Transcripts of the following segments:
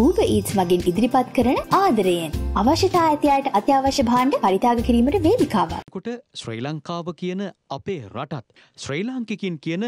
ඌව ඊත් මගින් ඉදිරිපත් කරන ආදරයෙන් අවශ්‍යතා ඇතියට අත්‍යවශ්‍ය භාණ්ඩ පරිතාග කිරීමට වේදිකාවක්කොට ශ්‍රී ලංකාව කියන අපේ රටත් ශ්‍රී ලාංකිකින් කියන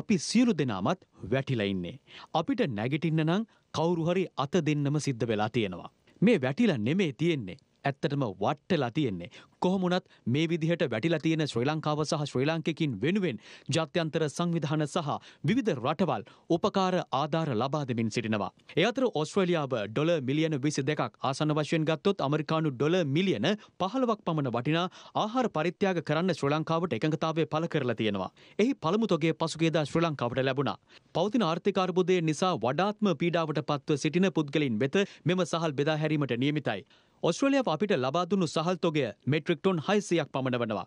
අපි සියලු දෙනාමත් වැටිලඉන්නේ. අපිට නැගිටින්න නම් කවුරුහරි අත දෙන්නම සිද්ධ වෙලා තියෙනවා. මේ වැටිල නෙමේ තියෙන්නේ ඇත්තටම වට්ටලා තියෙන්නේ. කොහොමුණත් මේ විදිහට වැටිලා තියෙන ශ්‍රී ලංකාව සහ ශ්‍රී ලාංකිකින් වෙනුවෙන් ජාත්‍යන්තර සංවිධාන සහ විවිධ රටවල් උපකාර ආධාර ලබා දෙමින් සිටිනවා. ඒ අතර ඔස්ට්‍රේලියාව ඩොල මිලියන 22ක් ආසන්න වශයෙන් ගත්තොත් අමරිකානු ඩොල මිලියන 15ක් පමණ වටිනා ආහාර පරිත්‍යාග කරන්න ශ්‍රී ලංකාවට එකඟතාවය පළ කරලා තියෙනවා. එහි පළමු තොගේ පසුගියදා ශ්‍රී ලංකාවට ලැබුණා. පවතින ආර්ථික අර්බුදය නිසා වඩාත්ම පීඩාවට පත්ව සිටින පුද්ගලින් වෙත මෙම සහල් බෙදා හැරීමට නියමිතයි. ඔස්ට්‍රලියාව අපිට ලබා දුන්නු සහල් තොගය මෙට්‍රික් ටොන් 600ක් පමණ වනවා.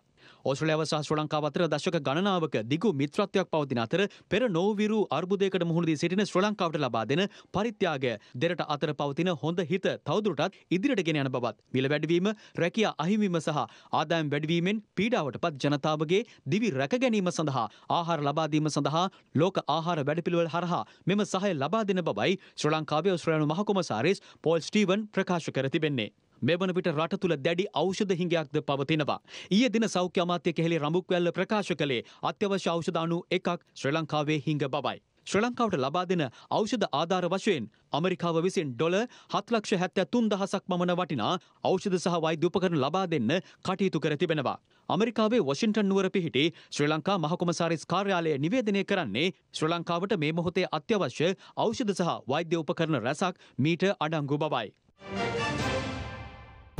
ඔස්ට්‍රේලියාව සහ ශ්‍රී ලංකාව අතර දශක ගණනාවක දිගු මිත්‍රත්වයක් පවතින අතර පෙර නොවීරු අර්බුදයකට මුහුණ දී සිටින ශ්‍රී ලංකාවට ලබා දෙන පරිත්‍යාගය දෙරට අතර පවතින හොඳ හිත තවදුරටත් ඉදිරියට ගෙන යන බවත් මිල වැඩිවීම රැකියා අහිමිවීම සහ ආදායම් වැඩිවීමෙන් පීඩාවටපත් ජනතාවගේ දිවි රැක ගැනීම සඳහා ආහාර ලබා දීම සඳහා ලෝක ආහාර වැඩපිළිවෙළ හරහා මෙම සහය ලබා දෙන බවයි ශ්‍රී ලංකාවේ ඔස්ට්‍රේලියානු මහකොමසාරිස් පෝල් ස්ටීවන් ප්‍රකාශ කර තිබෙන්නේ මෙවන විට රට තුළ දැඩි ඖෂධ හිඟයක්ද පවතිනවා. ඊයේ දින සෞඛ්‍ය අමාත්‍ය කෙහෙලි රඹුක්වැල්ල ප්‍රකාශ කළේ අත්‍යවශ්‍ය ඖෂධ අණු එකක් ශ්‍රී ලංකාවේ හිඟ බවයි. ශ්‍රී ලංකාවට ලබා දෙන ඖෂධ ආධාර වශයෙන් ඇමරිකාව විසින් ඩොල හත්ලක්ෂ හැත්තෑ තුන් දහසක් පමණ වටිනා ඖෂධ සහ වෛද්‍ය උපකරණ ලබා දෙන්න කටයුතු කර තිබෙනවා. ඇමරිකාවේ වොෂින්ටන් නුවර පිහිටි ශ්‍රී ලංකා මහකොමසාරිස් කාර්යාලය නිවේදනය කරන්නේ ශ්‍රී ලංකාවට මේ මොහොතේ අත්‍යවශ්‍ය ඖෂධ සහ වෛද්‍ය උපකරණ රැසක් මීට අඩංගු බවයි.